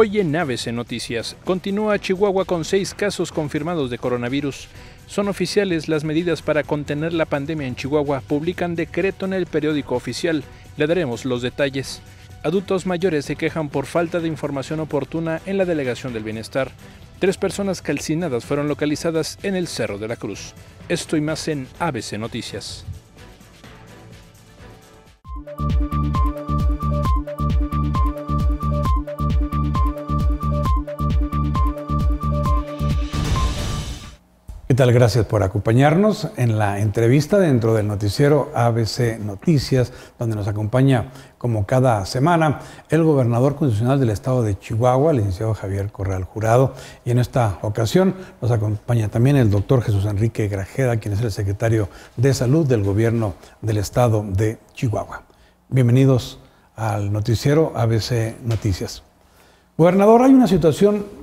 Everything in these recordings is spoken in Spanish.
Hoy en ABC en Noticias, continúa Chihuahua con seis casos confirmados de coronavirus. Son oficiales las medidas para contener la pandemia en Chihuahua, publican decreto en el periódico oficial. Le daremos los detalles. Adultos mayores se quejan por falta de información oportuna en la Delegación del Bienestar. Tres personas calcinadas fueron localizadas en el Cerro de la Cruz. Esto y más en ABC Noticias. Gracias por acompañarnos en la entrevista dentro del noticiero ABC Noticias, donde nos acompaña como cada semana el gobernador constitucional del estado de Chihuahua, el licenciado Javier Corral Jurado. Y en esta ocasión nos acompaña también el doctor Jesús Enrique Grajeda, quien es el secretario de salud del gobierno del estado de Chihuahua. Bienvenidos al noticiero ABC Noticias. Gobernador, hay una situación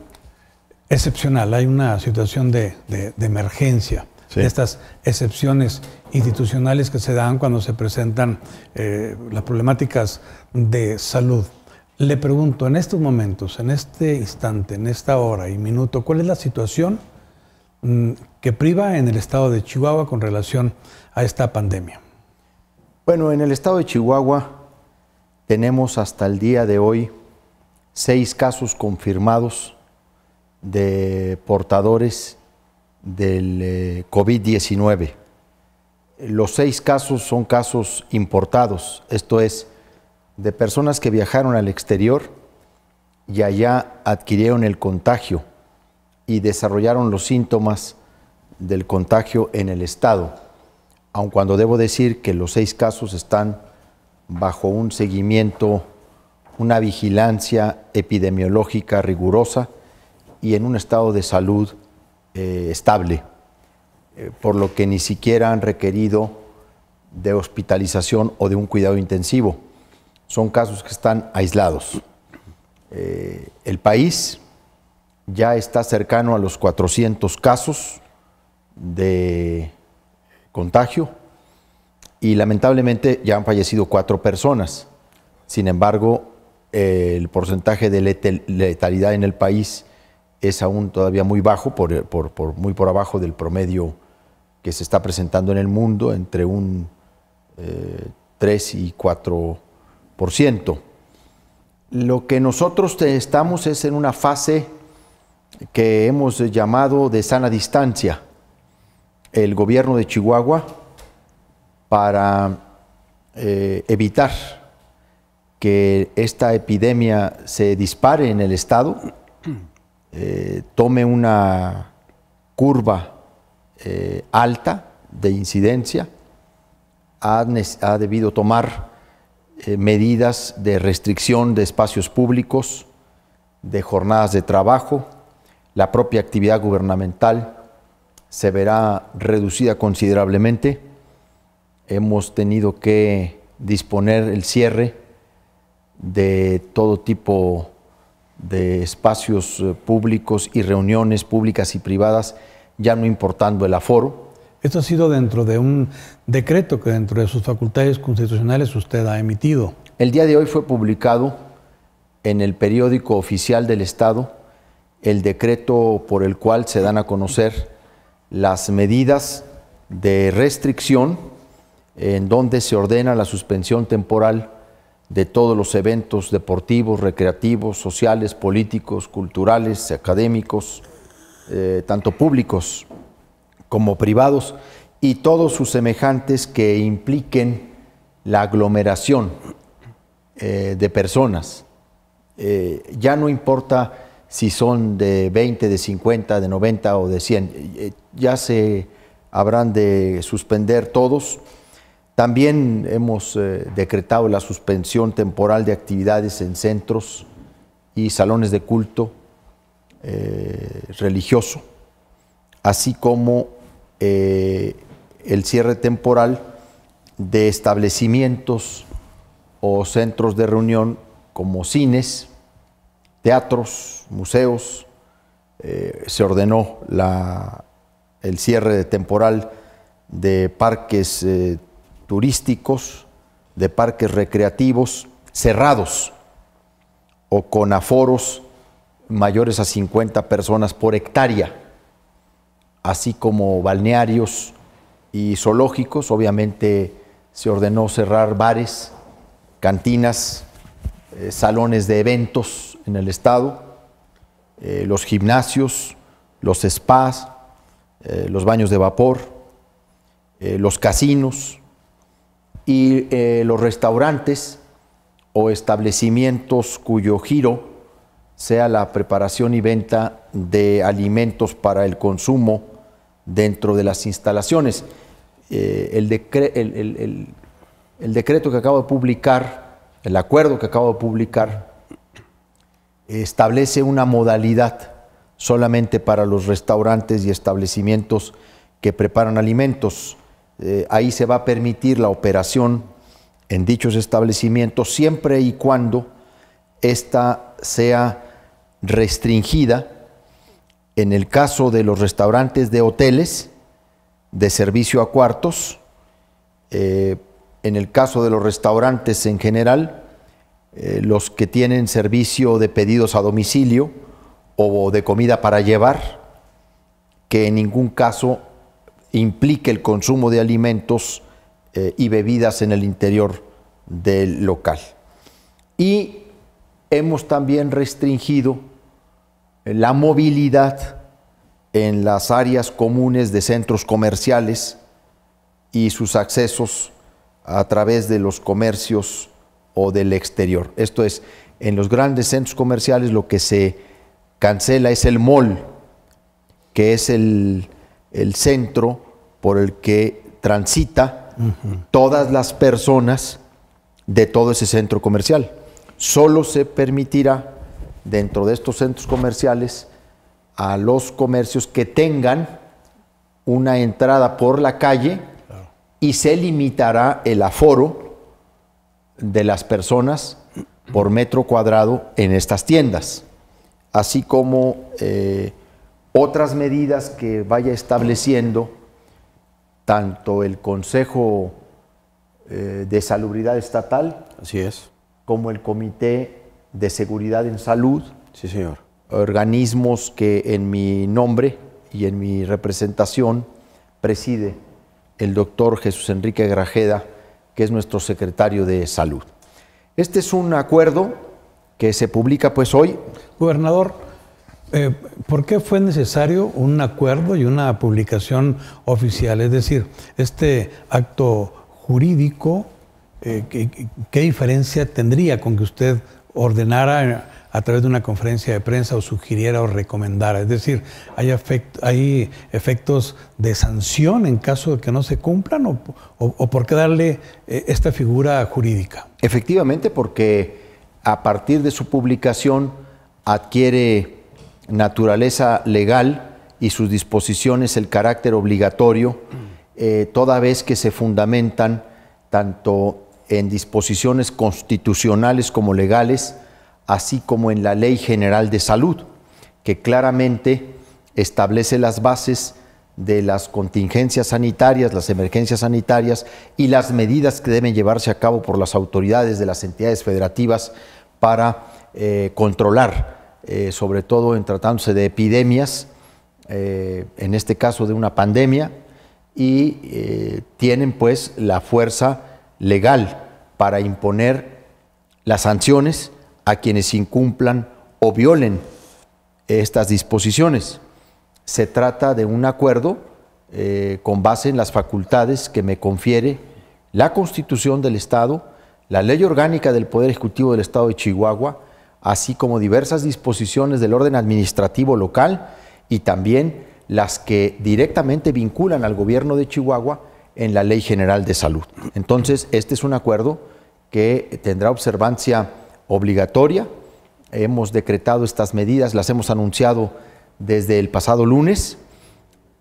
excepcional, hay una situación de, emergencia, estas excepciones institucionales que se dan cuando se presentan eh, las problemáticas de salud. Le pregunto, en estos momentos, en este instante, en esta hora y minuto, ¿cuál es la situación mm, que priva en el estado de Chihuahua con relación a esta pandemia? Bueno, en el estado de Chihuahua tenemos hasta el día de hoy seis casos confirmados de portadores del eh, COVID-19. Los seis casos son casos importados, esto es, de personas que viajaron al exterior y allá adquirieron el contagio y desarrollaron los síntomas del contagio en el Estado, aun cuando debo decir que los seis casos están bajo un seguimiento, una vigilancia epidemiológica rigurosa, y en un estado de salud eh, estable, eh, por lo que ni siquiera han requerido de hospitalización o de un cuidado intensivo. Son casos que están aislados. Eh, el país ya está cercano a los 400 casos de contagio y lamentablemente ya han fallecido cuatro personas. Sin embargo, el porcentaje de letalidad en el país es aún todavía muy bajo, muy por abajo del promedio que se está presentando en el mundo, entre un 3 eh, y 4%. Lo que nosotros estamos es en una fase que hemos llamado de sana distancia. El gobierno de Chihuahua, para eh, evitar que esta epidemia se dispare en el Estado, eh, tome una curva eh, alta de incidencia, ha, debido tomar eh, medidas de restricción de espacios públicos, de jornadas de trabajo, la propia actividad gubernamental se verá reducida considerablemente. Hemos tenido que disponer el cierre de todo tipo de espacios eh, públicos y reuniones públicas y privadas, ya no importando el aforo. Esto ha sido dentro de un decreto que dentro de sus facultades constitucionales usted ha emitido. El día de hoy fue publicado en el periódico oficial del Estado el decreto por el cual se dan a conocer las medidas de restricción en donde se ordena la suspensión temporal de todos los eventos deportivos, recreativos, sociales, políticos, culturales, académicos, eh, tanto públicos como privados, y todos sus semejantes que impliquen la aglomeración eh, de personas. Eh, ya no importa si son de 20, de 50, de 90 o de 100, ya se habrán de suspender todos también hemos eh, decretado la suspensión temporal de actividades en centros y salones de culto eh, religioso, así como eh, el cierre temporal de establecimientos o centros de reunión como cines, teatros, museos. se ordenó la, el cierre temporal de parques turísticos, de parques recreativos cerrados o con aforos mayores a 50 personas por hectárea, así como balnearios y zoológicos. Obviamente se ordenó cerrar bares, cantinas, eh, salones de eventos en el estado, eh, los gimnasios, los spas, eh, los baños de vapor, los casinos, y eh, los restaurantes o establecimientos cuyo giro sea la preparación y venta de alimentos para el consumo dentro de las instalaciones. Eh, el, el, decreto que acabo de publicar, el acuerdo que acabo de publicar, establece una modalidad solamente para los restaurantes y establecimientos que preparan alimentos. Eh, ahí se va a permitir la operación en dichos establecimientos siempre y cuando esta sea restringida en el caso de los restaurantes de hoteles de servicio a cuartos, eh, en el caso de los restaurantes en general, eh, los que tienen servicio de pedidos a domicilio o de comida para llevar, que en ningún caso implique el consumo de alimentos eh, y bebidas en el interior del local. Y hemos también restringido eh, la movilidad en las áreas comunes de centros comerciales y sus accesos a través de los comercios o del exterior. Esto es, en los grandes centros comerciales lo que se cancela es el mall, que es el, el centro por el que transita todas las personas de todo ese centro comercial. Solo se permitirá dentro de estos centros comerciales a los comercios que tengan una entrada por la calle y se limitará el aforo de las personas por metro cuadrado en estas tiendas, así como eh, otras medidas que vaya estableciendo tanto el Consejo eh, de Salubridad Estatal Así es. como el Comité de Seguridad en Salud. Sí, señor. Organismos que en mi nombre y en mi representación preside el doctor Jesús Enrique Grajeda, que es nuestro secretario de Salud. Este es un acuerdo que se publica pues hoy. Gobernador, eh, ¿Por qué fue necesario un acuerdo y una publicación oficial? Es decir, este acto jurídico, eh, ¿qué, diferencia tendría con que usted ordenara a través de una conferencia de prensa o sugiriera o recomendara? Es decir, ¿hay, efectos de sanción en caso de que no se cumplan o, por qué darle eh, esta figura jurídica? Efectivamente, porque a partir de su publicación adquiere naturaleza legal y sus disposiciones el carácter obligatorio, eh, toda vez que se fundamentan tanto en disposiciones constitucionales como legales, así como en la Ley General de Salud, que claramente establece las bases de las contingencias sanitarias, las emergencias sanitarias y las medidas que deben llevarse a cabo por las autoridades de las entidades federativas para eh, controlar eh, sobre todo en tratándose de epidemias, eh, en este caso de una pandemia, y eh, tienen pues la fuerza legal para imponer las sanciones a quienes incumplan o violen estas disposiciones. Se trata de un acuerdo con base en las facultades que me confiere la Constitución del Estado, la Ley Orgánica del Poder Ejecutivo del Estado de Chihuahua, así como diversas disposiciones del orden administrativo local y también las que directamente vinculan al gobierno de Chihuahua en la Ley General de Salud. Entonces, este es un acuerdo que tendrá observancia obligatoria. Hemos decretado estas medidas, las hemos anunciado desde el pasado lunes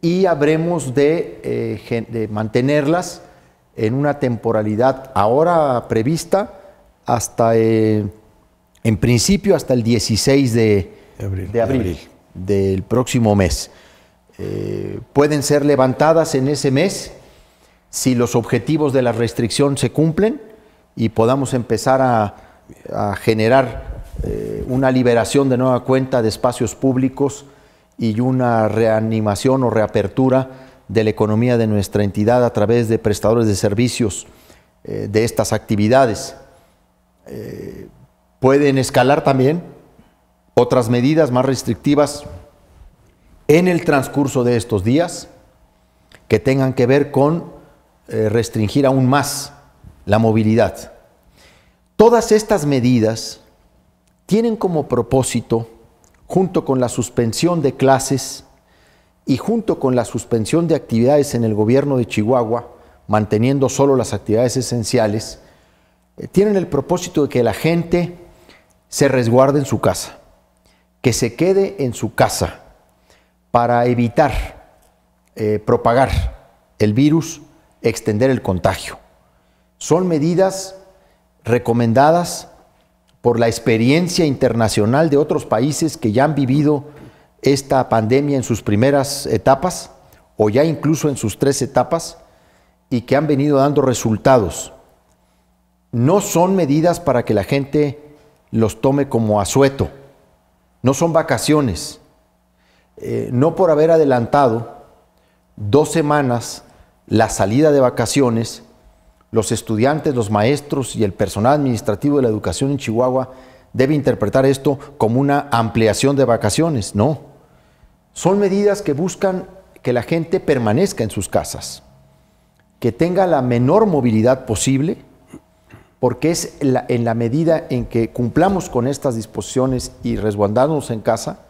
y habremos de, eh, mantenerlas en una temporalidad ahora prevista hasta... Eh, en principio hasta el 16 de, abril, del próximo mes. Eh, pueden ser levantadas en ese mes si los objetivos de la restricción se cumplen y podamos empezar a, generar eh, una liberación de nueva cuenta de espacios públicos y una reanimación o reapertura de la economía de nuestra entidad a través de prestadores de servicios eh, de estas actividades Pueden escalar también otras medidas más restrictivas en el transcurso de estos días que tengan que ver con eh, restringir aún más la movilidad. Todas estas medidas tienen como propósito, junto con la suspensión de clases y junto con la suspensión de actividades en el gobierno de Chihuahua, manteniendo solo las actividades esenciales, eh, tienen el propósito de que la gente se resguarde en su casa, que se quede en su casa para evitar eh, propagar el virus, extender el contagio. Son medidas recomendadas por la experiencia internacional de otros países que ya han vivido esta pandemia en sus primeras etapas o ya incluso en sus tres etapas y que han venido dando resultados. No son medidas para que la gente los tome como asueto. No son vacaciones. Eh, no por haber adelantado dos semanas la salida de vacaciones, los estudiantes, los maestros y el personal administrativo de la educación en Chihuahua debe interpretar esto como una ampliación de vacaciones. No. Son medidas que buscan que la gente permanezca en sus casas, que tenga la menor movilidad posible porque es en la, medida en que cumplamos con estas disposiciones y resguandarnos en casa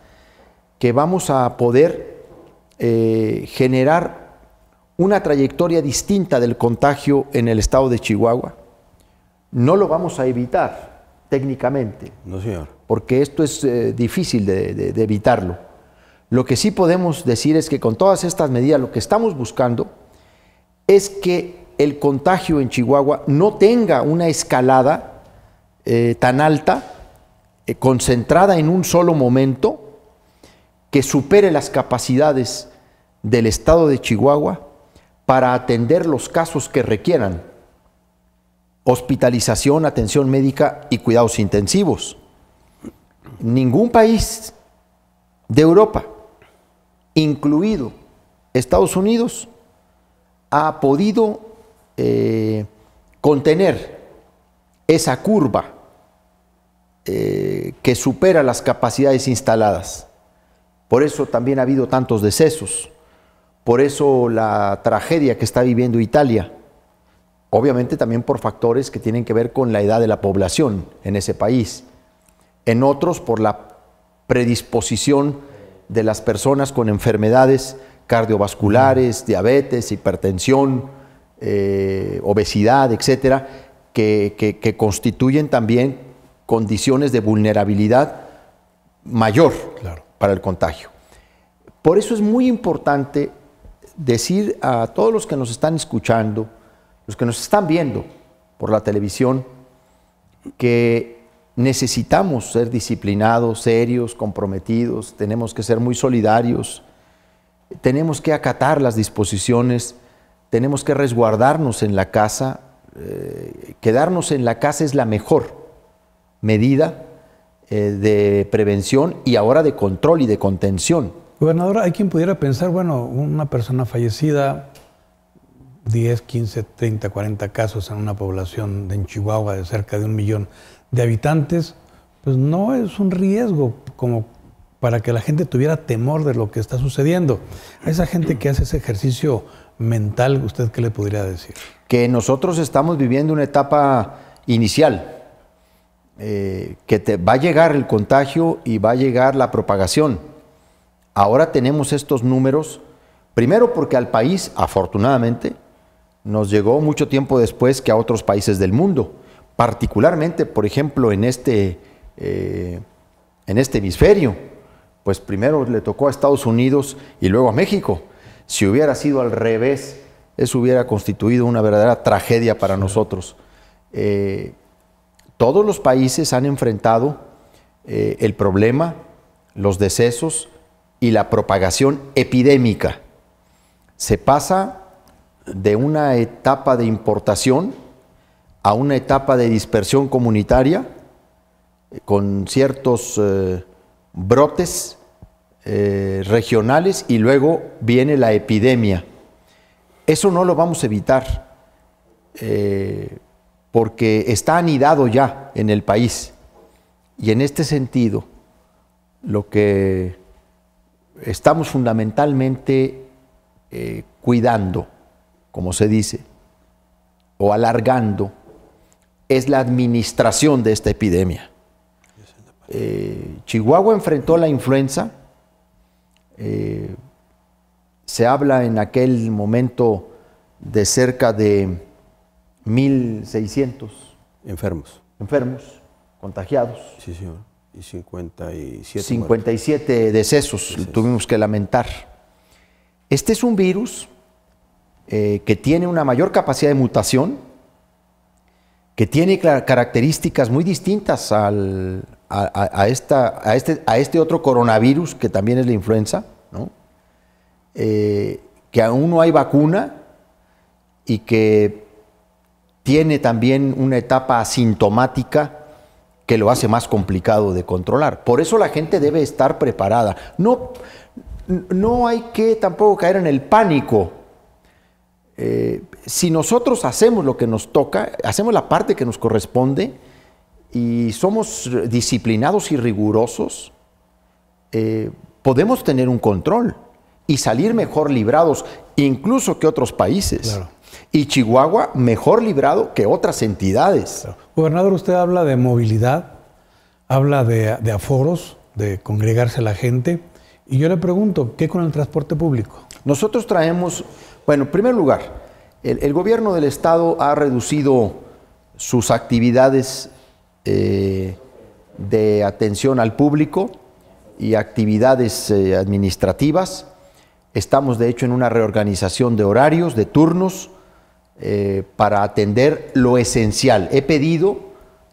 que vamos a poder eh, generar una trayectoria distinta del contagio en el estado de Chihuahua. No lo vamos a evitar técnicamente. No, señor. Porque esto es eh, difícil de evitarlo. Lo que sí podemos decir es que con todas estas medidas lo que estamos buscando es que el contagio en Chihuahua no tenga una escalada eh, tan alta, eh, concentrada en un solo momento, que supere las capacidades del Estado de Chihuahua para atender los casos que requieran hospitalización, atención médica y cuidados intensivos. Ningún país de Europa, incluido Estados Unidos, ha podido eh, contener esa curva eh, que supera las capacidades instaladas. Por eso también ha habido tantos decesos, por eso la tragedia que está viviendo Italia, obviamente también por factores que tienen que ver con la edad de la población en ese país, en otros por la predisposición de las personas con enfermedades cardiovasculares, diabetes, hipertensión, eh, obesidad, etcétera, que, constituyen también condiciones de vulnerabilidad mayor para el contagio. Por eso es muy importante decir a todos los que nos están escuchando, los que nos están viendo por la televisión, que necesitamos ser disciplinados, serios, comprometidos, tenemos que ser muy solidarios, tenemos que acatar las disposiciones tenemos que resguardarnos en la casa. Eh, quedarnos en la casa es la mejor medida eh, de prevención y ahora de control y de contención. Gobernador, hay quien pudiera pensar, bueno, una persona fallecida, 10, 15, 30, 40 casos en una población de Chihuahua de cerca de un millón de habitantes, pues no es un riesgo como para que la gente tuviera temor de lo que está sucediendo. A esa gente que hace ese ejercicio mental, ¿usted qué le podría decir? Que nosotros estamos viviendo una etapa inicial, eh, que te, va a llegar el contagio y va a llegar la propagación. Ahora tenemos estos números, primero porque al país, afortunadamente, nos llegó mucho tiempo después que a otros países del mundo, particularmente, por ejemplo, en este, eh, en este hemisferio. Pues primero le tocó a Estados Unidos y luego a México si hubiera sido al revés, eso hubiera constituido una verdadera tragedia para nosotros. Eh, todos los países han enfrentado eh, el problema, los decesos y la propagación epidémica. Se pasa de una etapa de importación a una etapa de dispersión comunitaria eh, con ciertos brotes eh, regionales y luego viene la epidemia. Eso no lo vamos a evitar eh, porque está anidado ya en el país. Y en este sentido, lo que estamos fundamentalmente eh, cuidando, como se dice, o alargando, es la administración de esta epidemia. Chihuahua enfrentó la influenza eh, se habla en aquel momento de cerca de 1.600 enfermos. Enfermos, contagiados. Sí, señor. Y 57. 57 decesos, tuvimos que lamentar. Este es un virus eh, que tiene una mayor capacidad de mutación, que tiene características muy distintas al este, a, este, otro coronavirus, que también es la influenza, eh, que aún no hay vacuna y que tiene también una etapa asintomática que lo hace más complicado de controlar. Por eso la gente debe estar preparada. No, no hay que tampoco caer en el pánico. Eh, si nosotros hacemos lo que nos toca, hacemos la parte que nos corresponde, y somos disciplinados y rigurosos, eh, podemos tener un control y salir mejor librados, incluso que otros países. Y Chihuahua mejor librado que otras entidades. Gobernador, usted habla de movilidad, habla de, aforos, de congregarse la gente. Y yo le pregunto, ¿qué con el transporte público? Nosotros traemos, bueno, en primer lugar, el gobierno del Estado ha reducido sus actividades eh, de atención al público y actividades eh, administrativas. Estamos de hecho en una reorganización de horarios, de turnos, eh, para atender lo esencial. He pedido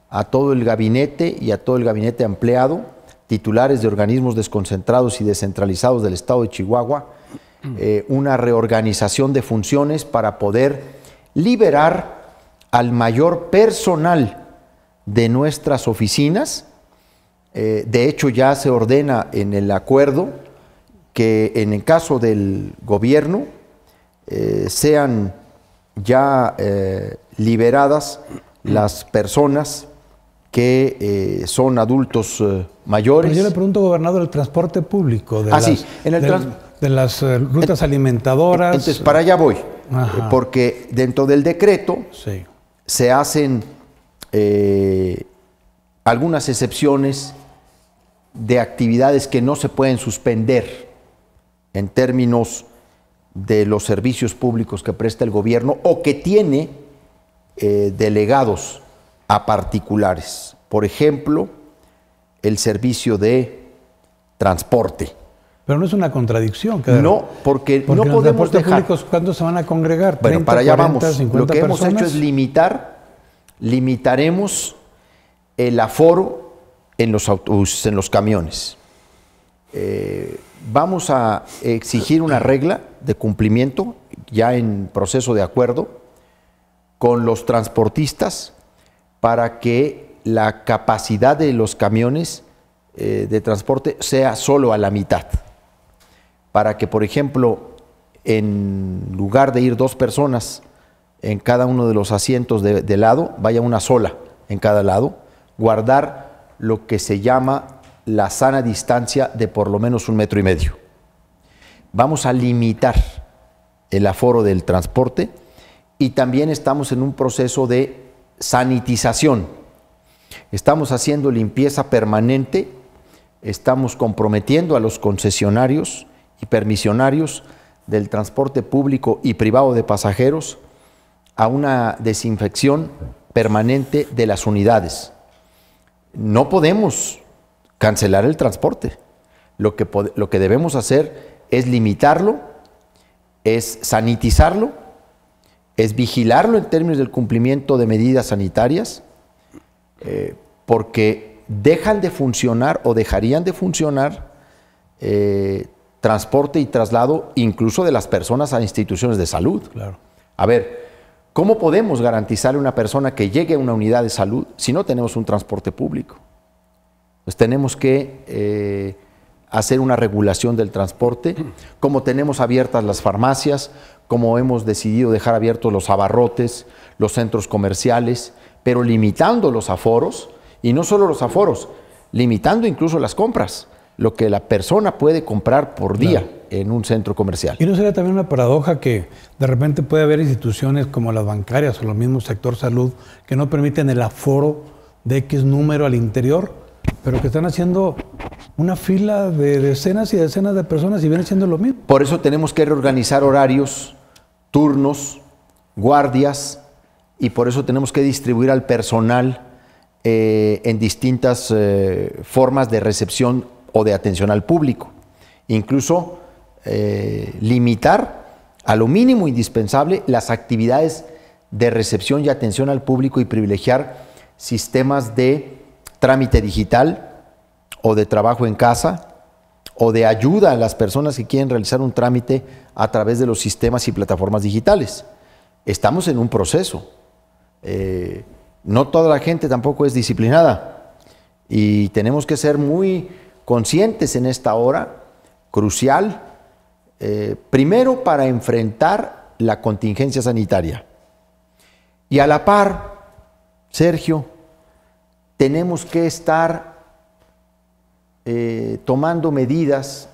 a todo el gabinete y a todo el gabinete empleado, titulares de organismos desconcentrados y descentralizados del Estado de Chihuahua, una reorganización de funciones para poder liberar al mayor personal de nuestras oficinas. Eh, de hecho, ya se ordena en el acuerdo que en el caso del gobierno eh, sean ya eh, liberadas las personas que son adultos mayores. Pero pues yo le pregunto, gobernador, el transporte público de ah, las, de, las rutas alimentadoras. Entonces, para allá voy, porque dentro del decreto se hacen eh, algunas excepciones de actividades que no se pueden suspender en términos de los servicios públicos que presta el gobierno o que tiene eh, delegados a particulares. Por ejemplo, el servicio de transporte. Pero no es una contradicción. No, porque, no podemos dejar. Públicos, ¿Cuándo se van a congregar? bueno, para allá vamos. Lo que hemos hecho es limitar limitaremos el aforo en los autobuses, en los camiones. Eh, vamos a exigir una regla de cumplimiento, ya en proceso de acuerdo, con los transportistas para que la capacidad de los camiones eh, de transporte sea solo a la mitad. Para que, por ejemplo, en lugar de ir dos personas en cada uno de los asientos de, lado, vaya una sola en cada lado, guardar lo que se llama la sana distancia de por lo menos un metro y medio. Vamos a limitar el aforo del transporte y también estamos en un proceso de sanitización. Estamos haciendo limpieza permanente, estamos comprometiendo a los concesionarios y permisionarios del transporte público y privado de pasajeros a una desinfección permanente de las unidades. No podemos cancelar el transporte. Lo que, lo que debemos hacer es limitarlo, es sanitizarlo, es vigilarlo en términos del cumplimiento de medidas sanitarias, eh, porque dejan de funcionar o dejarían de funcionar eh, transporte y traslado incluso de las personas a instituciones de salud. Claro. A ver, ¿Cómo podemos garantizarle a una persona que llegue a una unidad de salud si no tenemos un transporte público? Pues tenemos que eh, hacer una regulación del transporte, como tenemos abiertas las farmacias, como hemos decidido dejar abiertos los abarrotes, los centros comerciales, pero limitando los aforos, y no solo los aforos, limitando incluso las compras lo que la persona puede comprar por día en un centro comercial. ¿Y no sería también una paradoja que de repente puede haber instituciones como las bancarias o los mismos sector salud que no permiten el aforo de X número al interior, pero que están haciendo una fila de decenas y decenas de personas y vienen haciendo lo mismo? Por eso tenemos que reorganizar horarios, turnos, guardias, y por eso tenemos que distribuir al personal eh, en distintas eh, formas de recepción o de atención al público. Incluso eh, limitar a lo mínimo indispensable las actividades de recepción y atención al público y privilegiar sistemas de trámite digital o de trabajo en casa o de ayuda a las personas que quieren realizar un trámite a través de los sistemas y plataformas digitales. Estamos en un proceso. Eh, no toda la gente tampoco es disciplinada y tenemos que ser muy conscientes en esta hora crucial, eh, primero para enfrentar la contingencia sanitaria. Y a la par, Sergio, tenemos que estar eh, tomando medidas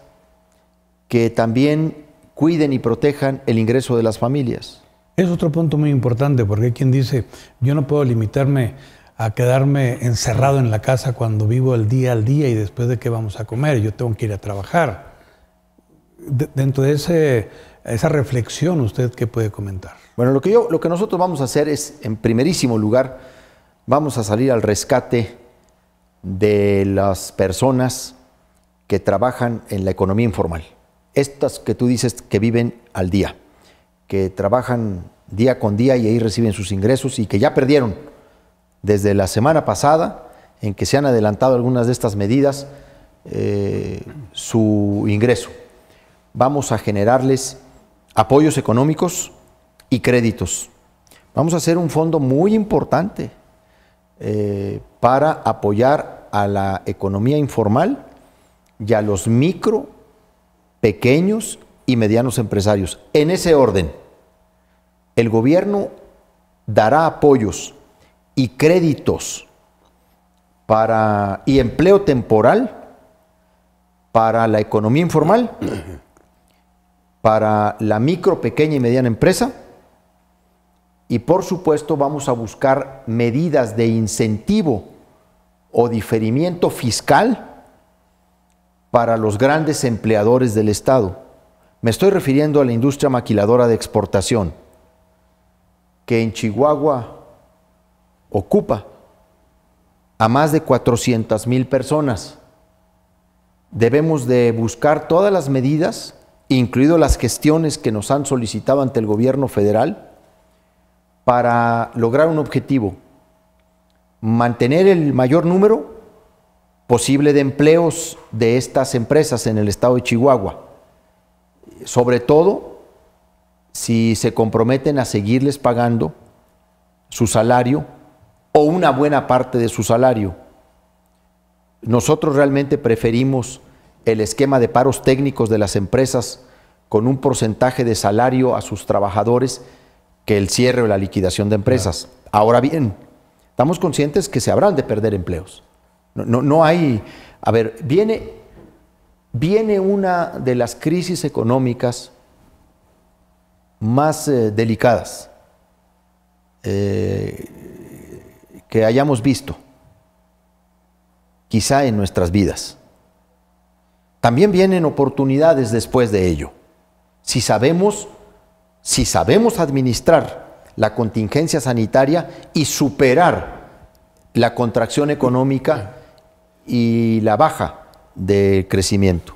que también cuiden y protejan el ingreso de las familias. Es otro punto muy importante porque hay quien dice, yo no puedo limitarme a quedarme encerrado en la casa cuando vivo el día al día y después de qué vamos a comer, yo tengo que ir a trabajar. dentro de ese, esa reflexión, ¿usted qué puede comentar? Bueno, lo que, yo, lo que nosotros vamos a hacer es, en primerísimo lugar, vamos a salir al rescate de las personas que trabajan en la economía informal. Estas que tú dices que viven al día, que trabajan día con día y ahí reciben sus ingresos y que ya perdieron desde la semana pasada en que se han adelantado algunas de estas medidas eh, su ingreso. Vamos a generarles apoyos económicos y créditos. Vamos a hacer un fondo muy importante eh, para apoyar a la economía informal y a los micro, pequeños y medianos empresarios. En ese orden, el gobierno dará apoyos y créditos para, y empleo temporal para la economía informal, para la micro, pequeña y mediana empresa. Y por supuesto vamos a buscar medidas de incentivo o diferimiento fiscal para los grandes empleadores del Estado. Me estoy refiriendo a la industria maquiladora de exportación, que en Chihuahua ocupa a más de 400 mil personas. Debemos de buscar todas las medidas, incluido las gestiones que nos han solicitado ante el gobierno federal, para lograr un objetivo, mantener el mayor número posible de empleos de estas empresas en el estado de Chihuahua, sobre todo si se comprometen a seguirles pagando su salario o una buena parte de su salario. Nosotros realmente preferimos el esquema de paros técnicos de las empresas con un porcentaje de salario a sus trabajadores que el cierre o la liquidación de empresas. Ahora bien, estamos conscientes que se habrán de perder empleos. No, no, hay... A ver, viene, viene una de las crisis económicas más eh, delicadas. Eh, que hayamos visto, quizá en nuestras vidas. También vienen oportunidades después de ello. Si sabemos, si sabemos administrar la contingencia sanitaria y superar la contracción económica y la baja de crecimiento.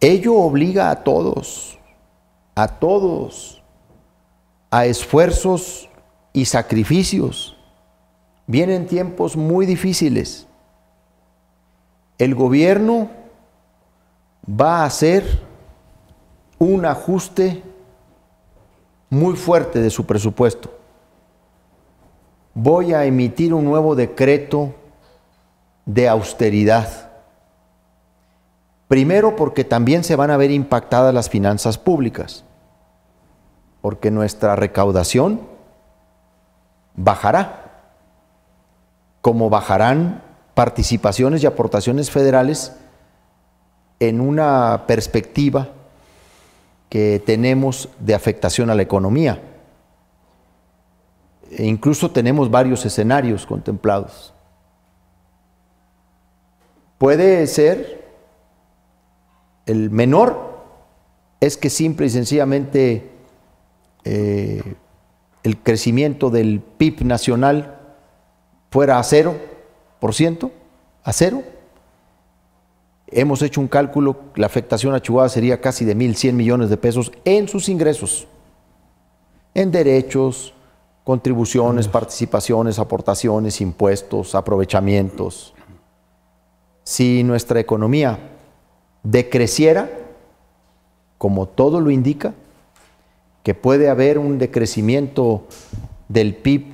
Ello obliga a todos, a todos, a esfuerzos y sacrificios Vienen tiempos muy difíciles. El gobierno va a hacer un ajuste muy fuerte de su presupuesto. Voy a emitir un nuevo decreto de austeridad. Primero porque también se van a ver impactadas las finanzas públicas, porque nuestra recaudación bajará como bajarán participaciones y aportaciones federales en una perspectiva que tenemos de afectación a la economía. E incluso tenemos varios escenarios contemplados. Puede ser el menor, es que simple y sencillamente eh, el crecimiento del PIB nacional fuera a 0%, a cero, hemos hecho un cálculo, la afectación a sería casi de 1.100 millones de pesos en sus ingresos, en derechos, contribuciones, participaciones, aportaciones, impuestos, aprovechamientos. Si nuestra economía decreciera, como todo lo indica, que puede haber un decrecimiento del PIB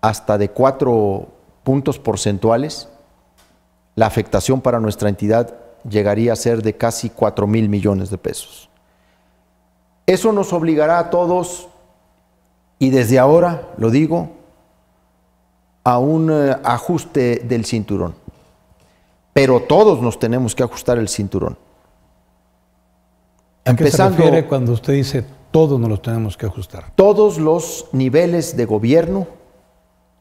hasta de cuatro puntos porcentuales, la afectación para nuestra entidad llegaría a ser de casi cuatro mil millones de pesos. Eso nos obligará a todos, y desde ahora lo digo, a un eh, ajuste del cinturón. Pero todos nos tenemos que ajustar el cinturón. ¿A qué se refiere cuando usted dice todos nos lo tenemos que ajustar? Todos los niveles de gobierno,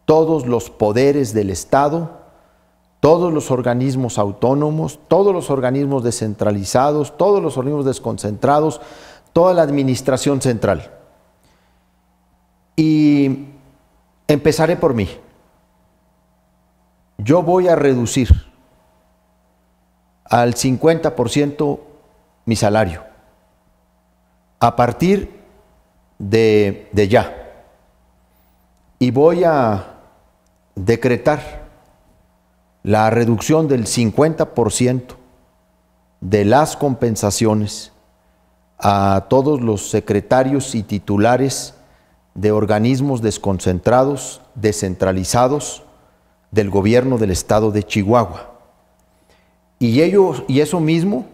todos los poderes del Estado, todos los organismos autónomos, todos los organismos descentralizados, todos los organismos desconcentrados, toda la administración central. Y empezaré por mí. Yo voy a reducir al 50% mi salario a partir de, ya. Y voy a decretar la reducción del 50% de las compensaciones a todos los secretarios y titulares de organismos desconcentrados, descentralizados del gobierno del estado de Chihuahua. Y, y eso mismo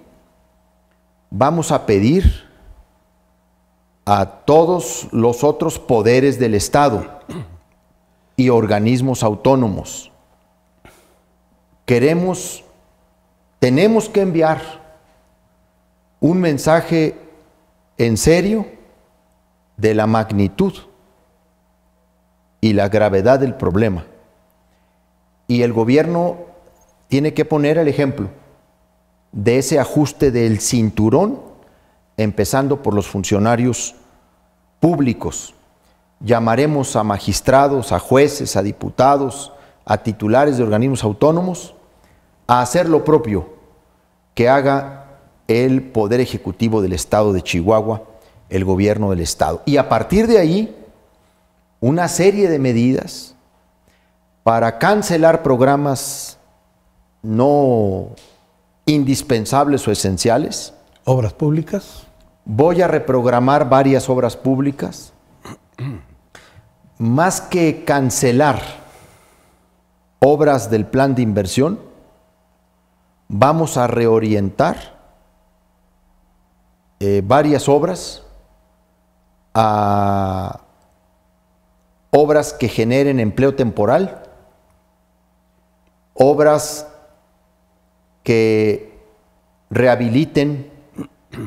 vamos a pedir a todos los otros poderes del estado y organismos autónomos. Queremos, tenemos que enviar un mensaje en serio de la magnitud y la gravedad del problema. Y el gobierno tiene que poner el ejemplo de ese ajuste del cinturón, empezando por los funcionarios públicos llamaremos a magistrados, a jueces, a diputados, a titulares de organismos autónomos, a hacer lo propio que haga el Poder Ejecutivo del Estado de Chihuahua, el gobierno del Estado. Y a partir de ahí, una serie de medidas para cancelar programas no indispensables o esenciales. Obras públicas. Voy a reprogramar varias obras públicas más que cancelar obras del plan de inversión, vamos a reorientar eh, varias obras a obras que generen empleo temporal, obras que rehabiliten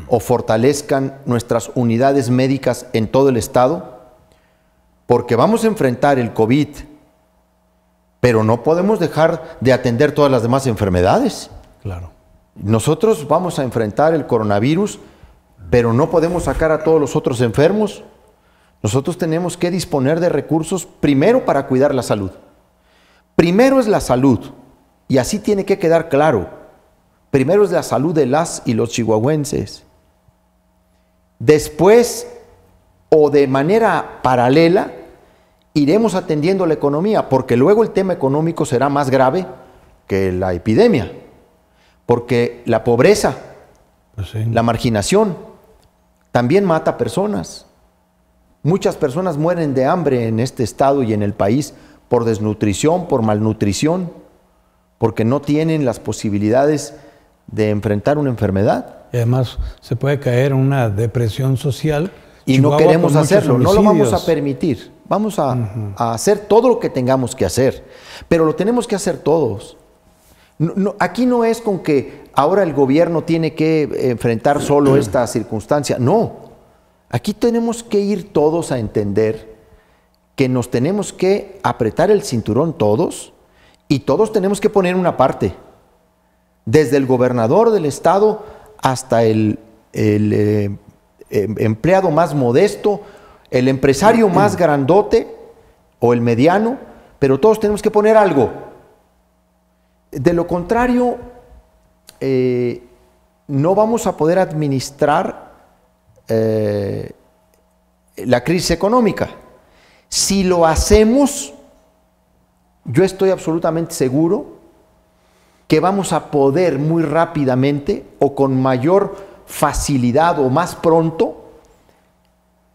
o fortalezcan nuestras unidades médicas en todo el estado porque vamos a enfrentar el COVID, pero no podemos dejar de atender todas las demás enfermedades. Claro. Nosotros vamos a enfrentar el coronavirus, pero no podemos sacar a todos los otros enfermos. Nosotros tenemos que disponer de recursos primero para cuidar la salud. Primero es la salud, y así tiene que quedar claro. Primero es la salud de las y los chihuahuenses. Después, o de manera paralela, iremos atendiendo la economía, porque luego el tema económico será más grave que la epidemia, porque la pobreza, pues la marginación, también mata personas. Muchas personas mueren de hambre en este estado y en el país por desnutrición, por malnutrición, porque no tienen las posibilidades de enfrentar una enfermedad. Y además se puede caer en una depresión social. Y no queremos hacerlo, no lo vamos a permitir. Vamos a, hacer todo lo que tengamos que hacer, pero lo tenemos que hacer todos. aquí no es con que ahora el gobierno tiene que enfrentar solo esta circunstancia, no. Aquí tenemos que ir todos a entender que nos tenemos que apretar el cinturón todos y todos tenemos que poner una parte, desde el gobernador del estado hasta el, eh, em, empleado más modesto, el empresario más grandote o el mediano, pero todos tenemos que poner algo. De lo contrario, eh, no vamos a poder administrar eh, la crisis económica. Si lo hacemos, yo estoy absolutamente seguro que vamos a poder muy rápidamente o con mayor facilidad o más pronto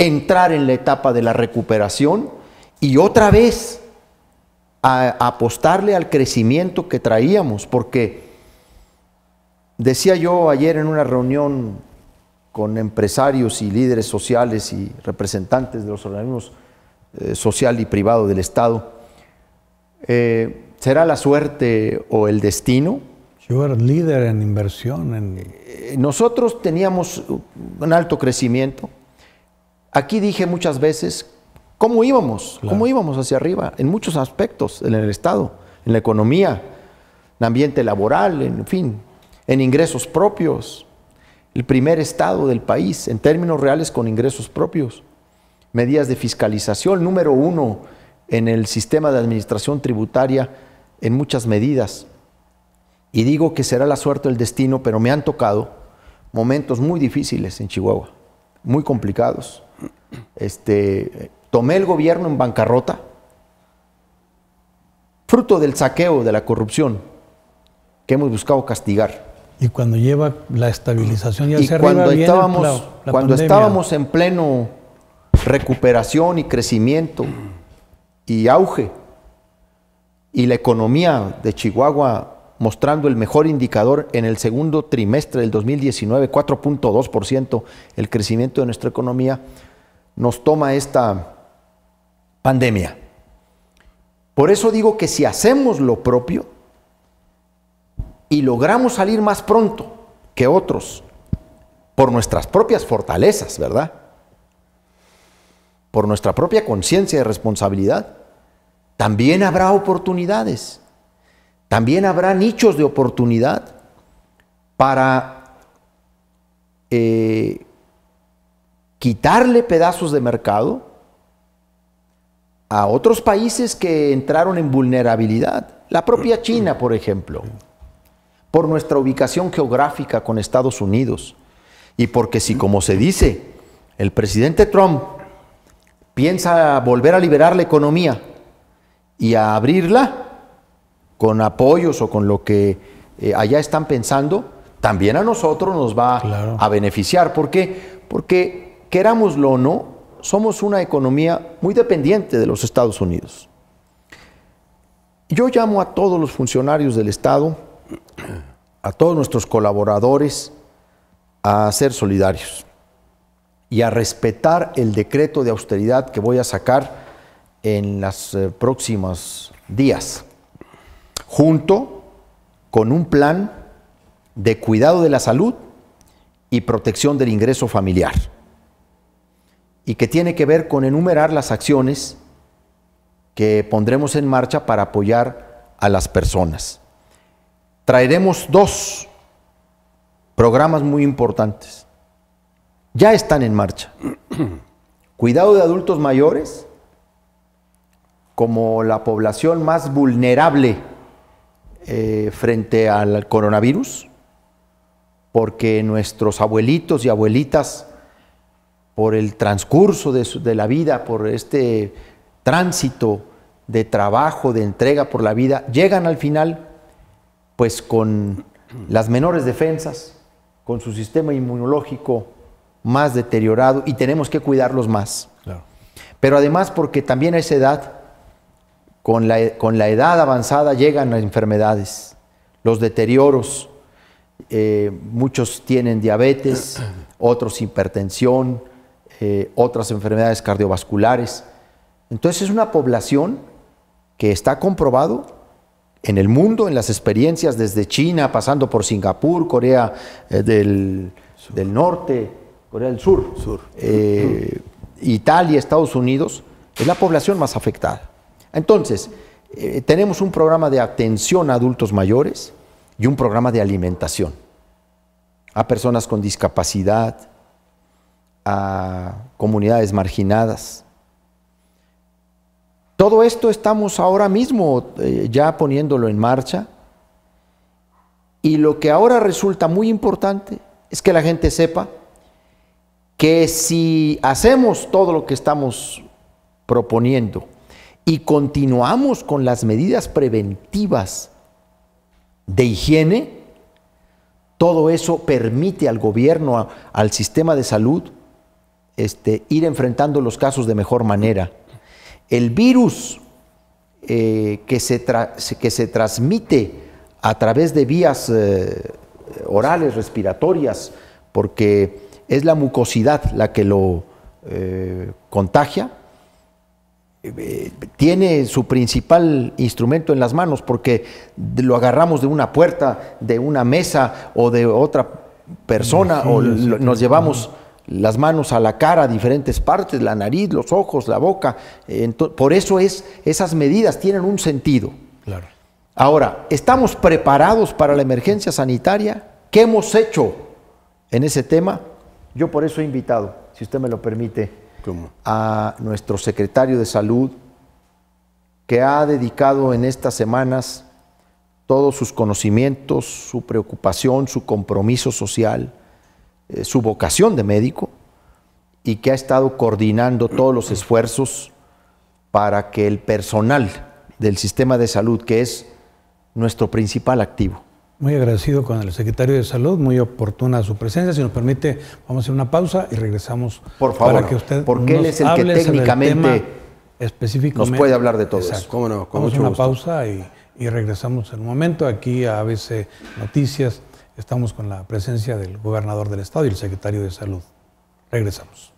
entrar en la etapa de la recuperación y otra vez a, apostarle al crecimiento que traíamos, porque decía yo ayer en una reunión con empresarios y líderes sociales y representantes de los organismos eh, social y privado del Estado, eh, ¿será la suerte o el destino? Yo era líder en inversión. Eh, nosotros teníamos un alto crecimiento, Aquí dije muchas veces cómo íbamos, cómo íbamos hacia arriba, en muchos aspectos, en el Estado, en la economía, en ambiente laboral, en fin, en ingresos propios, el primer Estado del país en términos reales con ingresos propios, medidas de fiscalización, número uno en el sistema de administración tributaria en muchas medidas. Y digo que será la suerte el destino, pero me han tocado momentos muy difíciles en Chihuahua, muy complicados este, tomé el gobierno en bancarrota, fruto del saqueo, de la corrupción, que hemos buscado castigar. Y cuando lleva la estabilización y, cuando estábamos, cuando estábamos en pleno recuperación y crecimiento y auge, y la economía de Chihuahua mostrando el mejor indicador en el segundo trimestre del 2019, 4.2% el crecimiento de nuestra economía, nos toma esta pandemia. Por eso digo que si hacemos lo propio y logramos salir más pronto que otros, por nuestras propias fortalezas, ¿verdad? Por nuestra propia conciencia de responsabilidad, también habrá oportunidades, también habrá nichos de oportunidad para eh, quitarle pedazos de mercado a otros países que entraron en vulnerabilidad. La propia China, por ejemplo, por nuestra ubicación geográfica con Estados Unidos. Y porque si, como se dice, el presidente Trump piensa volver a liberar la economía y a abrirla con apoyos o con lo que eh, allá están pensando, también a nosotros nos va a beneficiar. ¿Por qué? Porque querámoslo o no, somos una economía muy dependiente de los Estados Unidos. Yo llamo a todos los funcionarios del Estado, a todos nuestros colaboradores, a ser solidarios y a respetar el decreto de austeridad que voy a sacar en los eh, próximos días, junto con un plan de cuidado de la salud y protección del ingreso familiar y que tiene que ver con enumerar las acciones que pondremos en marcha para apoyar a las personas. Traeremos dos programas muy importantes. Ya están en marcha. Cuidado de adultos mayores como la población más vulnerable eh, frente al coronavirus, porque nuestros abuelitos y abuelitas por el transcurso de, la vida, por este tránsito de trabajo, de entrega por la vida, llegan al final pues con las menores defensas, con su sistema inmunológico más deteriorado y tenemos que cuidarlos más. Pero además porque también a esa edad, con la, edad avanzada llegan las enfermedades, los deterioros, eh, muchos tienen diabetes, otros hipertensión, eh, otras enfermedades cardiovasculares. Entonces es una población que está comprobado en el mundo, en las experiencias desde China, pasando por Singapur, Corea eh, del, Norte, Corea del Sur, eh, Italia, Estados Unidos, es la población más afectada. Entonces, tenemos un programa de atención a adultos mayores y un programa de alimentación a personas con discapacidad, a comunidades marginadas. Todo esto estamos ahora mismo eh, ya poniéndolo en marcha y lo que ahora resulta muy importante es que la gente sepa que si hacemos todo lo que estamos proponiendo y continuamos con las medidas preventivas de higiene, todo eso permite al gobierno, al sistema de salud, este, ir enfrentando los casos de mejor manera. El virus eh, que, se que, se transmite a través de vías eh, orales, respiratorias, porque es la mucosidad la que lo eh, contagia, tiene su principal instrumento en las manos porque lo agarramos de una puerta, de una mesa o de otra persona, o nos llevamos las manos a la cara, diferentes partes, la nariz, los ojos, la boca. Eh, por eso es, esas medidas tienen un sentido. Ahora, ¿estamos preparados para la emergencia sanitaria? ¿Qué hemos hecho en ese tema? Yo por eso he invitado, si usted me lo permite, a nuestro secretario de salud, que ha dedicado en estas semanas todos sus conocimientos, su preocupación, su compromiso social eh, su vocación de médico y que ha estado coordinando todos los esfuerzos para que el personal del sistema de salud, que es nuestro principal activo. Muy agradecido con el secretario de Salud, muy oportuna su presencia. Si nos permite, vamos a hacer una pausa y regresamos. Por favor, para que usted porque él es el que técnicamente específicamente nos puede hablar de todo eso. vamos a una pausa y, y regresamos en un momento aquí a ABC Noticias. Estamos con la presencia del gobernador del estado y el secretario de salud. Regresamos.